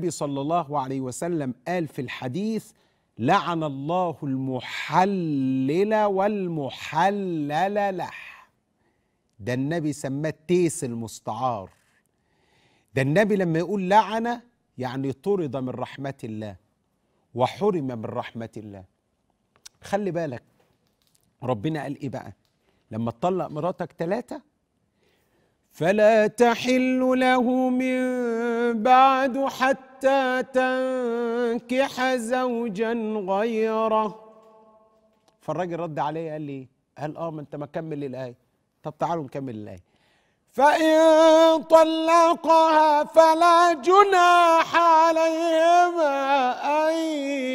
النبي صلى الله عليه وسلم قال في الحديث لعن الله المحلل والمحلل له ده النبي سماه التيس المستعار ده النبي لما يقول لعنه يعني طرد من رحمة الله وحرم من رحمة الله خلي بالك ربنا قال ايه بقى لما تطلق مراتك ثلاثة فلا تحل له من بعد حتى تنكح زوجا غيره فالراجل رد عليه قال لي قال اه ما انت ما الايه طب تعالوا نكمل الايه فإن طلقها فلا جناح عليهما أن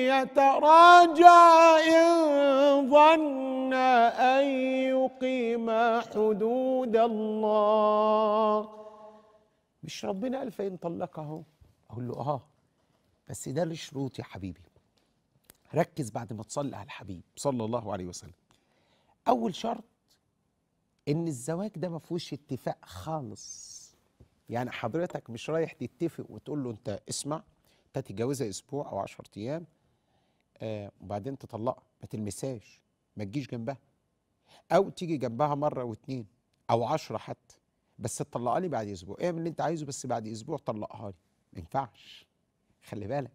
يتراجعا إن ظن أن يقيما حدود الله مش ربنا قال فإن طلقه أقول له آه بس ده الشروط يا حبيبي ركز بعد ما تصلي على الحبيب صلى الله عليه وسلم أول شرط إن الزواج ده ما فيهوش اتفاق خالص يعني حضرتك مش رايح تتفق وتقول له أنت اسمع أنت تتجوزها أسبوع أو 10 أيام آه وبعدين تطلقها ما تلمسهاش ما تجيش جنبها او تيجي جنبها مره واتنين او عشرة حتى بس تطلقها لي بعد اسبوع اعمل اللي انت عايزه بس بعد اسبوع طلقها لي ما ينفعش خلي بالك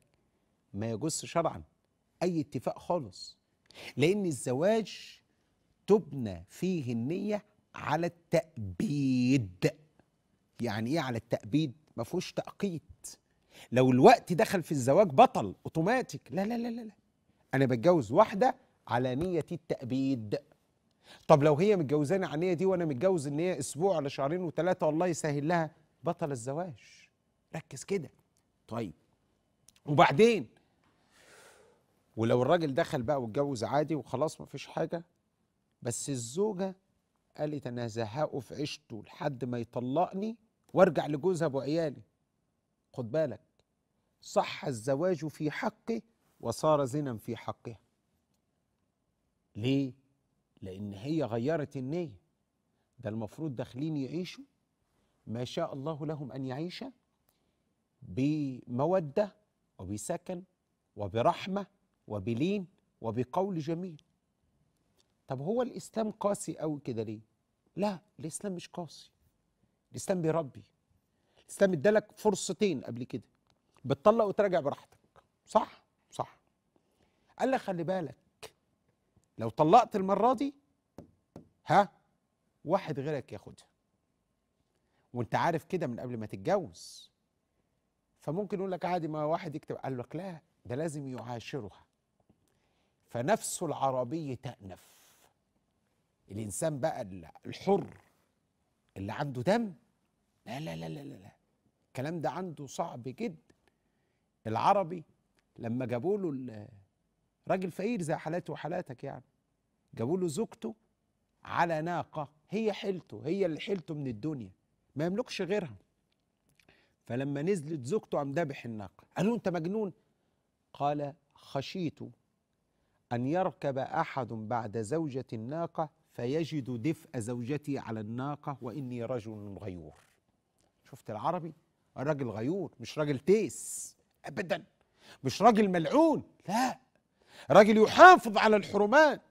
ما يجوز شرعا اي اتفاق خالص لان الزواج تبنى فيه النيه على التأبيد يعني ايه على التأبيد ما فيهوش تأقيت لو الوقت دخل في الزواج بطل اوتوماتيك لا لا لا لا انا بتجوز واحده على نيه التأبيد طب لو هي متجوزاني عنية دي وانا متجوز ان هي اسبوع ولا شهرين وثلاثه والله يسهل لها بطل الزواج ركز كده طيب وبعدين ولو الراجل دخل بقى واتجوز عادي وخلاص مفيش حاجه بس الزوجه قالت انا زهقه في عيشته لحد ما يطلقني وارجع لجوزها وعيالي خد بالك صح الزواج في حقه وصار زنا في حقها ليه لأن هي غيرت النية ده المفروض داخلين يعيشوا ما شاء الله لهم أن يعيش بمودة وبسكن وبرحمة وبلين وبقول جميل طب هو الإسلام قاسي أوي كده ليه؟ لا الإسلام مش قاسي الإسلام بيربي الإسلام ادالك فرصتين قبل كده بتطلق وتراجع براحتك صح؟ صح قال لك خلي بالك لو طلقت المرة دي ها واحد غيرك ياخدها وانت عارف كده من قبل ما تتجوز فممكن يقول لك عادي ما واحد يكتب قال لك لا ده لازم يعاشرها فنفس العربي تأنف الإنسان بقى الحر اللي عنده دم لا لا لا لا لا الكلام ده عنده صعب جدا العربي لما جابوا له راجل فقير زي حالاتي وحالاتك يعني جابوا له زوجته على ناقة هي حيلته هي اللي حيلته من الدنيا ما يملكش غيرها فلما نزلت زوجته قام ذبح الناقة قالوا أنت مجنون قال خشيت أن يركب أحد بعد زوجة الناقة فيجد دفء زوجتي على الناقة وإني رجل غيور شفت العربي الراجل غيور مش راجل تيس أبدا مش راجل ملعون لا راجل يحافظ على الحرمات